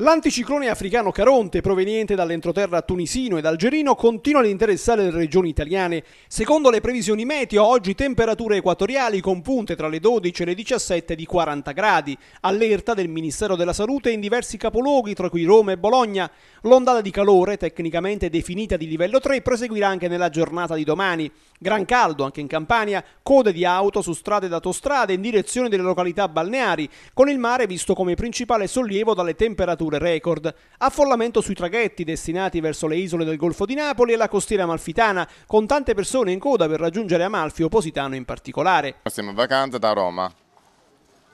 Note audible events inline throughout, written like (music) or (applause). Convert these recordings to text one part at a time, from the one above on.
L'anticiclone africano Caronte, proveniente dall'entroterra tunisino ed algerino, continua ad interessare le regioni italiane. Secondo le previsioni meteo, oggi temperature equatoriali con punte tra le 12 e le 17 di 40 gradi. Allerta del Ministero della Salute in diversi capoluoghi, tra cui Roma e Bologna. L'ondata di calore, tecnicamente definita di livello 3, proseguirà anche nella giornata di domani. Gran caldo anche in Campania, code di auto su strade ed autostrade in direzione delle località balneari, con il mare visto come principale sollievo dalle temperature temperature record, affollamento sui traghetti destinati verso le isole del Golfo di Napoli e la costiera amalfitana, con tante persone in coda per raggiungere Amalfi o Positano in particolare. Siamo in vacanza da Roma.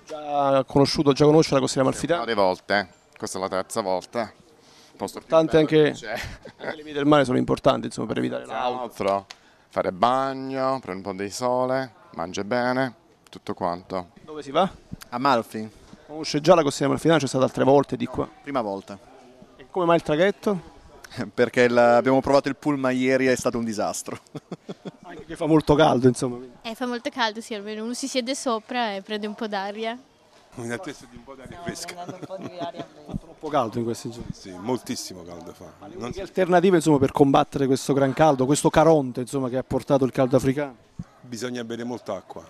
Già conosciuto, già conosce la costiera amalfitana? Due volte, eh. questa è la terza volta. Posto Importante anche, anche le vie del mare sono importanti insomma, per evitare l'altro. Fare bagno, prendere un po' di sole, mangiare bene, tutto quanto. Dove si va? Amalfi. Conosce già la Costiera Amalfitana, c'è stata altre volte di qua? Prima volta. E come mai il traghetto? (laughs) Perché abbiamo provato il pullman ieri e è stato un disastro. (laughs) Anche che fa molto caldo, insomma. Eh, fa molto caldo, sì, almeno uno si siede sopra e prende un po' d'aria. In attesa di un po' d'aria (laughs) fresca. Fa troppo caldo in questi giorni. Sì, moltissimo caldo fa. Ma le alternative insomma, per combattere questo gran caldo, questo caronte insomma, che ha portato il caldo africano? Bisogna bere molta acqua.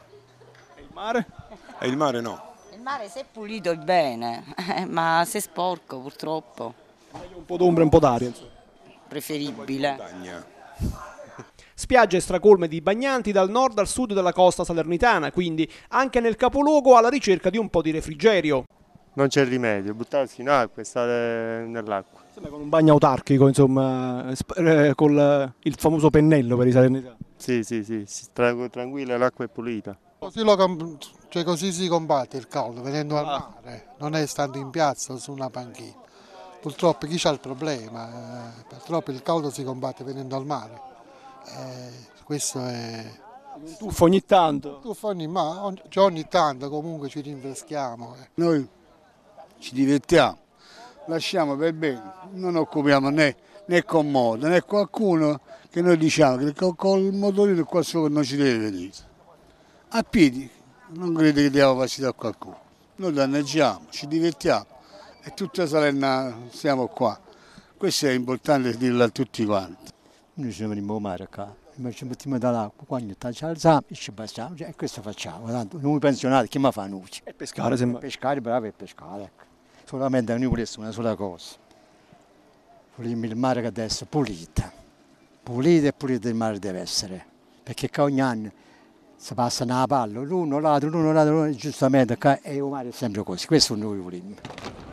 E il mare? E il mare no mare se è pulito è bene, (laughs) eh, ma se è sporco purtroppo. un po' d'ombra e un po' d'aria. Preferibile. Spiagge stracolme di bagnanti dal nord al sud della costa salernitana, quindi anche nel capoluogo alla ricerca di un po' di refrigerio. Non c'è rimedio, buttarsi in acqua e stare nell'acqua. Sembra con un bagno autarchico, insomma, sp- eh, col il famoso pennello per i salernitani. Sì, sì, sì, tranquilla, l'acqua è pulita. Così, lo, cioè così si combatte il caldo, venendo al ah. mare, non è stando in piazza su una panchina. Purtroppo chi c'ha il problema? Eh, purtroppo il caldo si combatte venendo al mare. Eh, questo è... Un tuffo ogni tanto? Tuffo ogni, ma ogni, cioè ogni tanto comunque ci rinfreschiamo. Eh. Noi ci divertiamo, lasciamo per bene, non occupiamo né, né con moda, né qualcuno che noi diciamo che col motorino qua sopra non ci deve venire a piedi, non credo che diamo facile a qualcuno. Noi danneggiamo, ci divertiamo e tutta Salerna siamo qua. Questo è importante dirlo a tutti quanti. Noi siamo in mare qua, noi ci mettiamo dall'acqua, quando ci alziamo e ci bassiamo, cioè, e questo facciamo. Tanto noi pensionati, chi mi fa noi? E pescare sembra. Pescare, bravo, e pescare. Ecco. Solamente noi volessimo una sola cosa. Vogliamo il mare che adesso è pulito. Pulito e pulito il mare deve essere. Perché ogni anno si passa una palla, l'uno, l'altro, l'uno, l'altro, giustamente, e Omar è sempre così, questo è nuovo vogliamo.